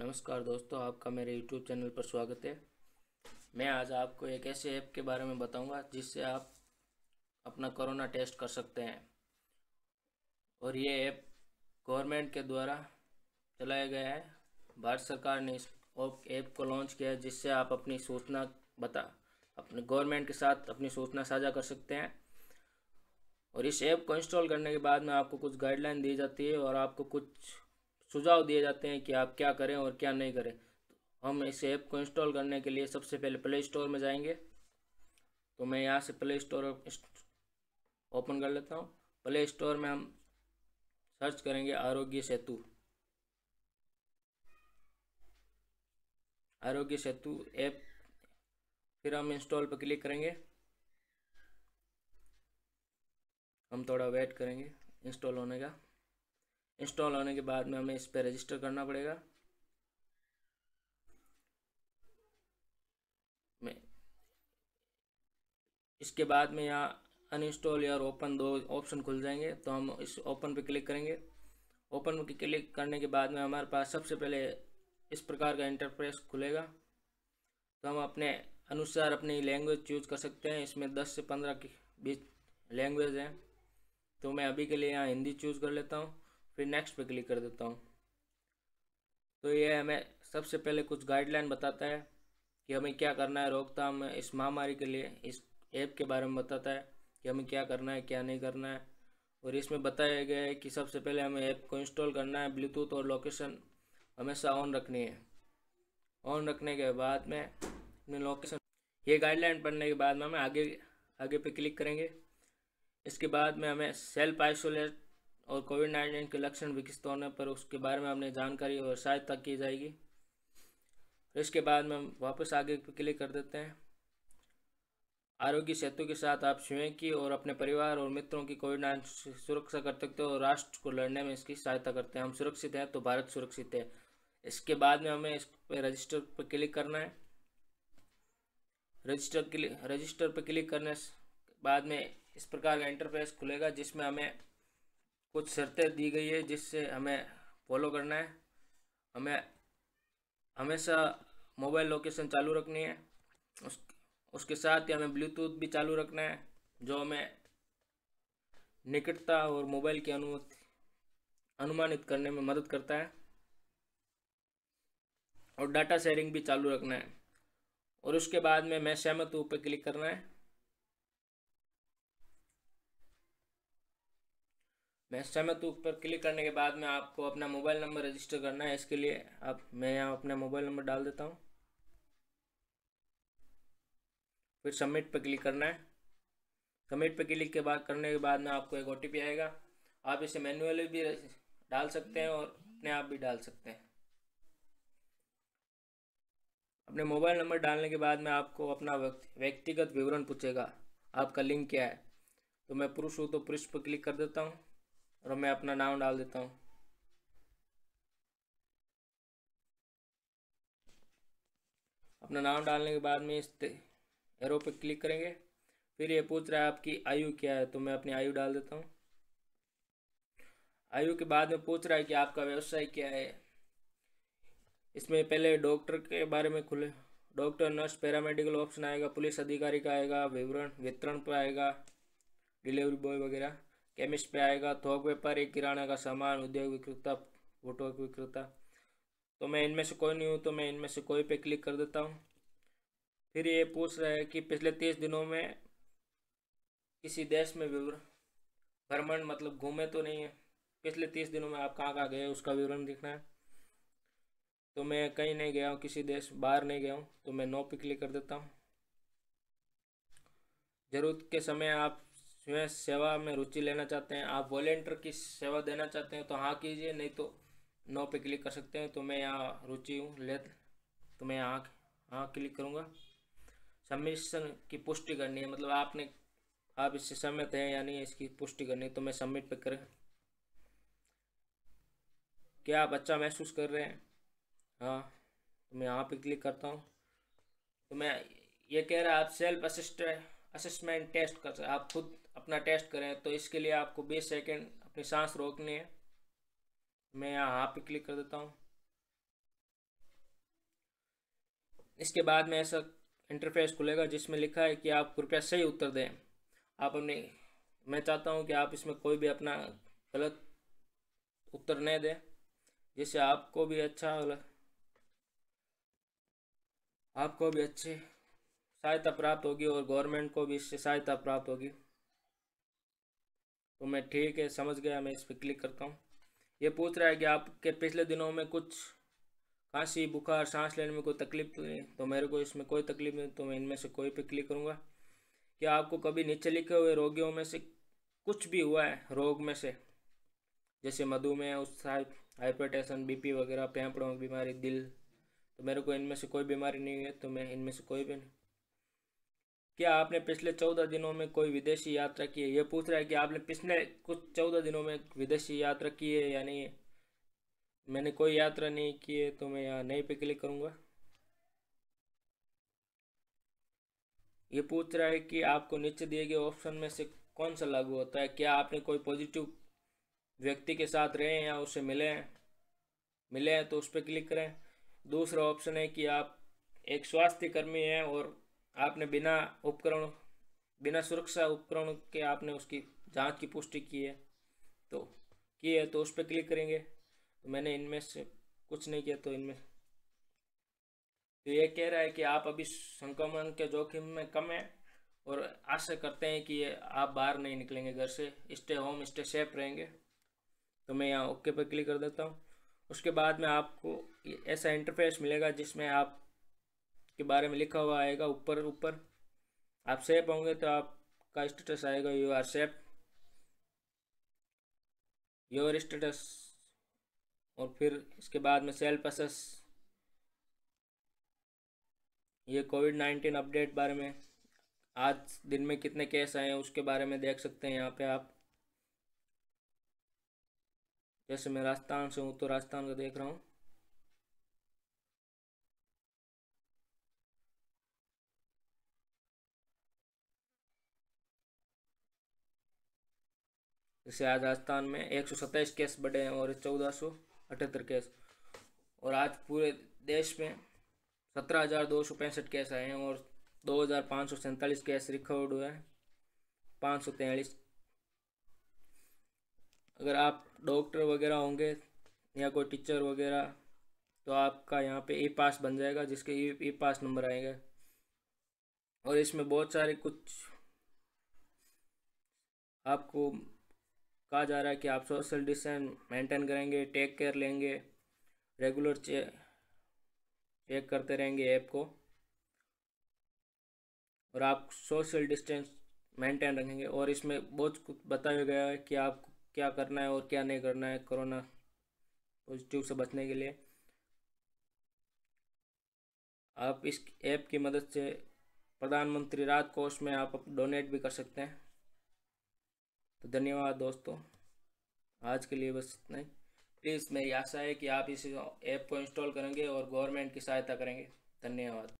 नमस्कार दोस्तों आपका मेरे यूट्यूब चैनल पर स्वागत है मैं आज आपको एक ऐसे ऐप के बारे में बताऊंगा जिससे आप अपना कोरोना टेस्ट कर सकते हैं और ये ऐप गवर्नमेंट के द्वारा चलाया गया है भारत सरकार ने इस ऐप को लॉन्च किया है जिससे आप अपनी सूचना बता अपने गवर्नमेंट के साथ अपनी सूचना साझा कर सकते हैं और इस ऐप को इंस्टॉल करने के बाद में आपको कुछ गाइडलाइन दी जाती है और आपको कुछ सुझाव दिए जाते हैं कि आप क्या करें और क्या नहीं करें हम इस ऐप को इंस्टॉल करने के लिए सबसे पहले प्ले स्टोर में जाएंगे तो मैं यहाँ से प्ले स्टोर ओपन कर लेता हूँ प्ले स्टोर में हम सर्च करेंगे आरोग्य सेतु आरोग्य सेतु ऐप फिर हम इंस्टॉल पर क्लिक करेंगे हम थोड़ा वेट करेंगे इंस्टॉल होने का इंस्टॉल होने के बाद में हमें इस पर रजिस्टर करना पड़ेगा में इसके बाद में यहाँ अनइंस्टॉल या ओपन दो ऑप्शन खुल जाएंगे तो हम इस ओपन पर क्लिक करेंगे ओपन पर क्लिक करने के बाद में हमारे पास सबसे पहले इस प्रकार का इंटरप्रेस खुलेगा तो हम अपने अनुसार अपनी लैंग्वेज चूज कर सकते हैं इसमें दस से पंद्रह के बीच लैंग्वेज है तो मैं अभी के लिए यहाँ हिंदी चूज़ कर लेता हूँ फिर नेक्स्ट पे क्लिक कर देता हूँ तो ये हमें सबसे पहले कुछ गाइडलाइन बताता है कि हमें क्या करना है रोकथाम इस महामारी के लिए इस ऐप के बारे में बताता है कि हमें क्या करना है क्या नहीं करना है और इसमें बताया गया है कि सबसे पहले हमें ऐप को इंस्टॉल करना है ब्लूटूथ और लोकेशन हमेशा ऑन रखनी है ऑन रखने के बाद में लोकेशन ये गाइडलाइन पढ़ने के बाद में हमें आगे आगे पे क्लिक करेंगे इसके बाद में हमें सेल्फ आइसोलेट और कोविड नाइन्टीन के लक्षण विकसित होने पर उसके बारे में हमने जानकारी और सहायता की जाएगी इसके बाद में हम वापस आगे क्लिक कर देते हैं आरोग्य सेतु के साथ आप स्वयं की और अपने परिवार और मित्रों की कोविड नाइन्टीन से सुरक्षा कर सकते हो और राष्ट्र को लड़ने में इसकी सहायता करते हैं हम सुरक्षित हैं तो भारत सुरक्षित है इसके बाद में हमें इस पर रजिस्टर पर क्लिक करना है रजिस्टर क्लिक रजिस्टर पर क्लिक करने बाद में इस प्रकार का इंटरफेस खुलेगा जिसमें हमें कुछ शर्तें दी गई है जिससे हमें फॉलो करना है हमें हमेशा मोबाइल लोकेशन चालू रखनी है उस उसके साथ ही हमें ब्लूटूथ भी चालू रखना है जो हमें निकटता और मोबाइल की अनुमति अनुमानित करने में मदद करता है और डाटा शेयरिंग भी चालू रखना है और उसके बाद में मैं सहमत हूँ पर क्लिक करना है भेजता तो मैं उस पर क्लिक करने के बाद में आपको अपना मोबाइल नंबर रजिस्टर करना है इसके लिए अब मैं यहाँ अपना मोबाइल नंबर डाल देता हूँ फिर सबमिट पर क्लिक करना है सबमिट पर क्लिक के बाद करने के बाद में आपको एक ओ आएगा आप इसे मैनुअली भी डाल सकते हैं और अपने आप भी डाल सकते हैं अपने मोबाइल नंबर डालने के बाद में आपको अपना व्यक्तिगत विवरण पूछेगा आपका लिंक क्या है तो मैं पुरुष हूँ तो पुरुष पर क्लिक कर देता हूँ और मैं अपना नाम डाल देता हूँ अपना नाम डालने के बाद में इस एरो पे क्लिक करेंगे फिर ये पूछ रहा है आपकी आयु क्या है तो मैं अपनी आयु डाल देता हूँ आयु के बाद में पूछ रहा है कि आपका व्यवसाय क्या है इसमें पहले डॉक्टर के बारे में खुले डॉक्टर नर्स पैरामेडिकल ऑप्शन आएगा पुलिस अधिकारी का आएगा विवरण वितरण पर आएगा डिलीवरी बॉय वगैरह केमिस्ट पे आएगा थोक व्यापारी किराने का सामान उद्योग विक्रेता फोटो विक्रेता तो मैं इनमें से कोई नहीं हूँ तो मैं इनमें से कोई पे क्लिक कर देता हूँ फिर ये पूछ रहा है कि पिछले तीस दिनों में किसी देश में विवरण भ्रमण मतलब घूमे तो नहीं है पिछले तीस दिनों में आप कहाँ कहाँ गए उसका विवरण दिखना है तो मैं कहीं नहीं गया हूँ किसी देश बाहर नहीं गया हूँ तो मैं नो पे क्लिक कर देता हूँ ज़रूरत के समय आप में सेवा में रुचि लेना चाहते हैं आप वॉलेंटियर की सेवा देना चाहते हैं तो हाँ कीजिए नहीं तो नो पे क्लिक कर सकते हैं तो मैं यहाँ रुचि हूँ ले तो मैं यहाँ हाँ क्लिक करूँगा सबमिशन की पुष्टि करनी है मतलब आपने आप इससे सहमत हैं या नहीं इसकी पुष्टि करनी है तो मैं सबमिट पे करें क्या आप अच्छा महसूस कर रहे हैं हाँ तो मैं यहाँ पे क्लिक करता हूँ तो मैं ये कह रहा है आप सेल्फ असिस्ट असमेंट टेस्ट कर सकते आप खुद अपना टेस्ट करें तो इसके लिए आपको बीस सेकेंड अपनी सांस रोकनी है मैं यहाँ हाँ पे क्लिक कर देता हूँ इसके बाद में ऐसा इंटरफेस खुलेगा जिसमें लिखा है कि आप कृपया सही उत्तर दें आप अपने मैं चाहता हूँ कि आप इसमें कोई भी अपना गलत उत्तर नहीं दें जिससे आपको भी अच्छा आपको भी अच्छी सहायता प्राप्त होगी और गवर्नमेंट को भी इससे सहायता प्राप्त होगी तो मैं ठीक है समझ गया मैं इस पर क्लिक करता हूँ ये पूछ रहा है कि आपके पिछले दिनों में कुछ खांसी बुखार सांस लेने में कोई तकलीफ तो नहीं तो मेरे को इसमें कोई तकलीफ नहीं तो मैं इनमें से कोई पे क्लिक करूँगा क्या आपको कभी नीचे लिखे हुए रोगियों में से कुछ भी हुआ है रोग में से जैसे मधुमेह उत्साह हाइपरटेंशन बीपी वगैरह फेफड़ों की बीमारी दिल तो मेरे को इनमें से कोई बीमारी नहीं हुई है तो मैं इनमें से कोई भी नहीं क्या आपने पिछले चौदह दिनों में कोई विदेशी यात्रा की है ये पूछ रहा है कि आपने पिछले कुछ चौदह दिनों में विदेशी यात्रा की है यानी मैंने कोई यात्रा नहीं की है तो मैं यहाँ नहीं पे क्लिक करूँगा ये पूछ रहा है कि आपको नीचे दिए गए ऑप्शन में से कौन सा लागू होता है क्या आपने कोई पॉजिटिव व्यक्ति के साथ रहे या उससे मिले हैं मिले हैं तो उस पर क्लिक करें दूसरा ऑप्शन है कि आप एक स्वास्थ्य कर्मी हैं और आपने बिना उपकरण बिना सुरक्षा उपकरण के आपने उसकी जांच की पुष्टि की है तो की है तो उस पर क्लिक करेंगे तो मैंने इनमें से कुछ नहीं किया तो इनमें तो ये कह रहा है कि आप अभी संक्रमण के जोखिम में कम है और आशा करते हैं कि आप बाहर नहीं निकलेंगे घर से स्टे होम स्टे सेफ रहेंगे तो मैं यहाँ ओके पर क्लिक कर देता हूँ उसके बाद में आपको ऐसा इंटरफेस मिलेगा जिसमें आप के बारे में लिखा हुआ आएगा ऊपर ऊपर आप सेफ होंगे तो आपका स्टेटस आएगा you are safe your status और फिर इसके बाद में सेल्फ असेस ये कोविड नाइन्टीन अपडेट बारे में आज दिन में कितने केस आए हैं उसके बारे में देख सकते हैं यहाँ पे आप जैसे मैं राजस्थान से हूँ तो राजस्थान का देख रहा हूँ जैसे आज राजस्थान में एक सौ सत्ताईस केस बढ़े हैं और चौदह सौ अठहत्तर केस और आज पूरे देश में सत्रह हज़ार दो सौ पैंसठ केस आए हैं और दो हज़ार पाँच सौ सैंतालीस केस रिकवर्ड हुए हैं पाँच सौ तैंतालीस अगर आप डॉक्टर वगैरह होंगे या कोई टीचर वगैरह तो आपका यहाँ पे ई पास बन जाएगा जिसके ई पास नंबर आएंगे और इसमें बहुत सारे कुछ आपको कहा जा रहा है कि आप सोशल डिस्टेंस मेंटेन करेंगे टेक केयर लेंगे रेगुलर चे, चेक करते रहेंगे ऐप को और आप सोशल डिस्टेंस मेंटेन रखेंगे और इसमें बहुत कुछ बताया गया है कि आप क्या करना है और क्या नहीं करना है कोरोना पॉजिटिव से बचने के लिए आप इस ऐप की मदद से प्रधानमंत्री राहत कोष में आप डोनेट भी कर सकते हैं तो धन्यवाद दोस्तों आज के लिए बस इतना ही प्लीज़ मेरी आशा है कि आप इस ऐप को इंस्टॉल करेंगे और गवर्नमेंट की सहायता करेंगे धन्यवाद